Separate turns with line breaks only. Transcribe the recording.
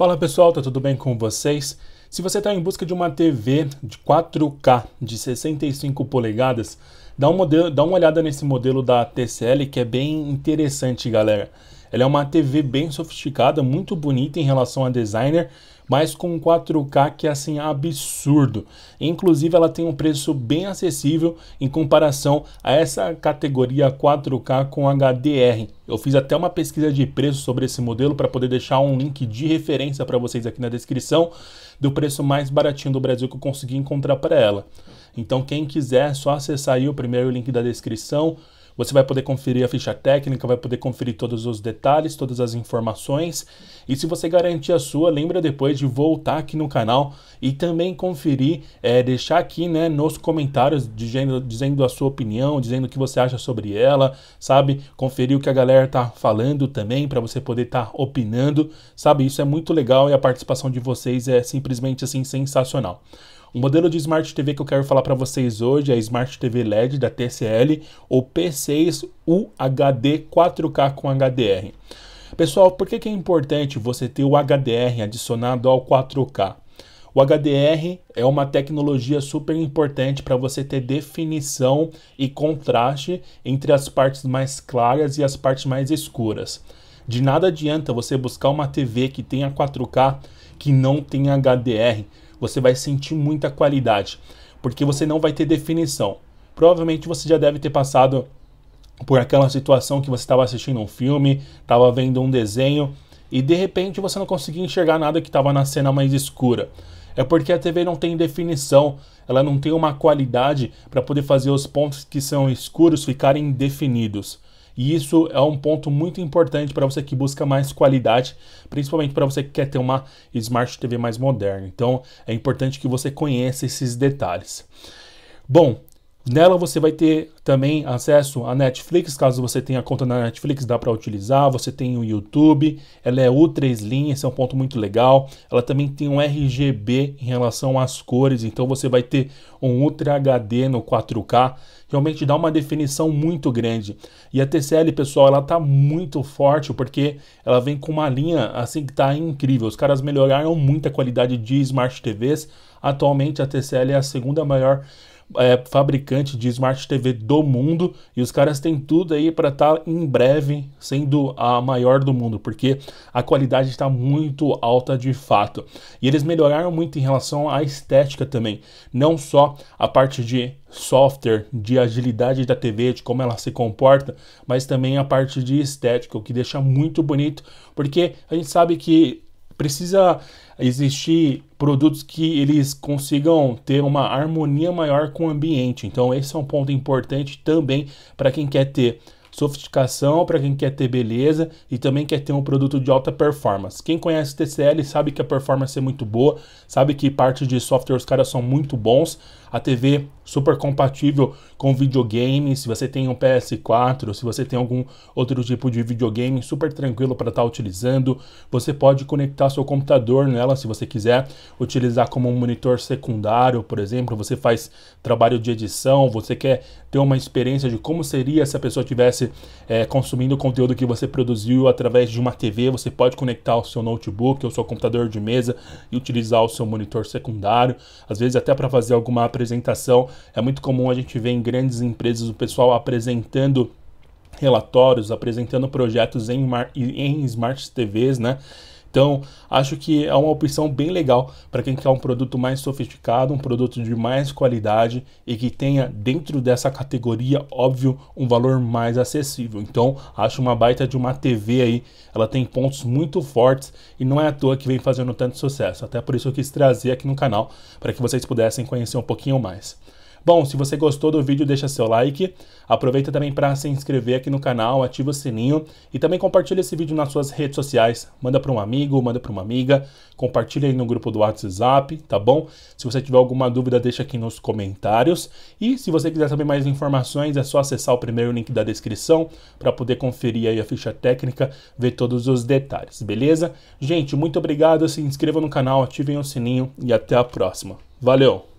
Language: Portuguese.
Fala pessoal, tá tudo bem com vocês? Se você está em busca de uma TV de 4K de 65 polegadas, dá, um modelo, dá uma olhada nesse modelo da TCL que é bem interessante, galera. Ela é uma TV bem sofisticada, muito bonita em relação a designer, mas com 4K que é assim absurdo. Inclusive ela tem um preço bem acessível em comparação a essa categoria 4K com HDR. Eu fiz até uma pesquisa de preço sobre esse modelo para poder deixar um link de referência para vocês aqui na descrição do preço mais baratinho do Brasil que eu consegui encontrar para ela. Então quem quiser é só acessar aí o primeiro link da descrição você vai poder conferir a ficha técnica, vai poder conferir todos os detalhes, todas as informações. E se você garantir a sua, lembra depois de voltar aqui no canal e também conferir, é, deixar aqui né, nos comentários dizendo, dizendo a sua opinião, dizendo o que você acha sobre ela, sabe? Conferir o que a galera tá falando também para você poder estar tá opinando, sabe? Isso é muito legal e a participação de vocês é simplesmente assim sensacional. O modelo de Smart TV que eu quero falar para vocês hoje é a Smart TV LED da TCL ou P6 UHD 4K com HDR. Pessoal, por que, que é importante você ter o HDR adicionado ao 4K? O HDR é uma tecnologia super importante para você ter definição e contraste entre as partes mais claras e as partes mais escuras. De nada adianta você buscar uma TV que tenha 4K que não tem HDR, você vai sentir muita qualidade, porque você não vai ter definição. Provavelmente você já deve ter passado por aquela situação que você estava assistindo um filme, estava vendo um desenho e de repente você não conseguia enxergar nada que estava na cena mais escura. É porque a TV não tem definição, ela não tem uma qualidade para poder fazer os pontos que são escuros ficarem definidos. E isso é um ponto muito importante para você que busca mais qualidade, principalmente para você que quer ter uma Smart TV mais moderna. Então é importante que você conheça esses detalhes. Bom, Nela você vai ter também acesso à Netflix, caso você tenha conta na Netflix, dá para utilizar. Você tem o YouTube, ela é U3 linha, esse é um ponto muito legal. Ela também tem um RGB em relação às cores, então você vai ter um Ultra HD no 4K. Realmente dá uma definição muito grande. E a TCL, pessoal, ela tá muito forte porque ela vem com uma linha assim que tá incrível. Os caras melhoraram muito a qualidade de Smart TVs Atualmente a TCL é a segunda maior é, fabricante de Smart TV do mundo e os caras têm tudo aí para estar tá, em breve sendo a maior do mundo, porque a qualidade está muito alta de fato. E eles melhoraram muito em relação à estética também, não só a parte de software, de agilidade da TV, de como ela se comporta, mas também a parte de estética, o que deixa muito bonito, porque a gente sabe que precisa existir produtos que eles consigam ter uma harmonia maior com o ambiente. Então, esse é um ponto importante também para quem quer ter sofisticação, para quem quer ter beleza e também quer ter um produto de alta performance. Quem conhece TCL sabe que a performance é muito boa, sabe que parte de software os caras são muito bons, a TV super compatível com videogame, se você tem um PS4, se você tem algum outro tipo de videogame, super tranquilo para estar tá utilizando. Você pode conectar seu computador nela se você quiser utilizar como um monitor secundário, por exemplo, você faz trabalho de edição, você quer ter uma experiência de como seria se a pessoa estivesse é, consumindo o conteúdo que você produziu através de uma TV, você pode conectar o seu notebook ou seu computador de mesa e utilizar o seu monitor secundário, às vezes até para fazer alguma apresentação apresentação. É muito comum a gente ver em grandes empresas o pessoal apresentando relatórios, apresentando projetos em, em smart TVs, né? Então, acho que é uma opção bem legal para quem quer um produto mais sofisticado, um produto de mais qualidade e que tenha dentro dessa categoria, óbvio, um valor mais acessível. Então, acho uma baita de uma TV aí, ela tem pontos muito fortes e não é à toa que vem fazendo tanto sucesso. Até por isso eu quis trazer aqui no canal para que vocês pudessem conhecer um pouquinho mais. Bom, se você gostou do vídeo, deixa seu like. Aproveita também para se inscrever aqui no canal, ativa o sininho e também compartilha esse vídeo nas suas redes sociais. Manda para um amigo, manda para uma amiga, compartilha aí no grupo do WhatsApp, tá bom? Se você tiver alguma dúvida, deixa aqui nos comentários. E se você quiser saber mais informações, é só acessar o primeiro link da descrição para poder conferir aí a ficha técnica, ver todos os detalhes, beleza? Gente, muito obrigado, se inscreva no canal, ativem o sininho e até a próxima. Valeu!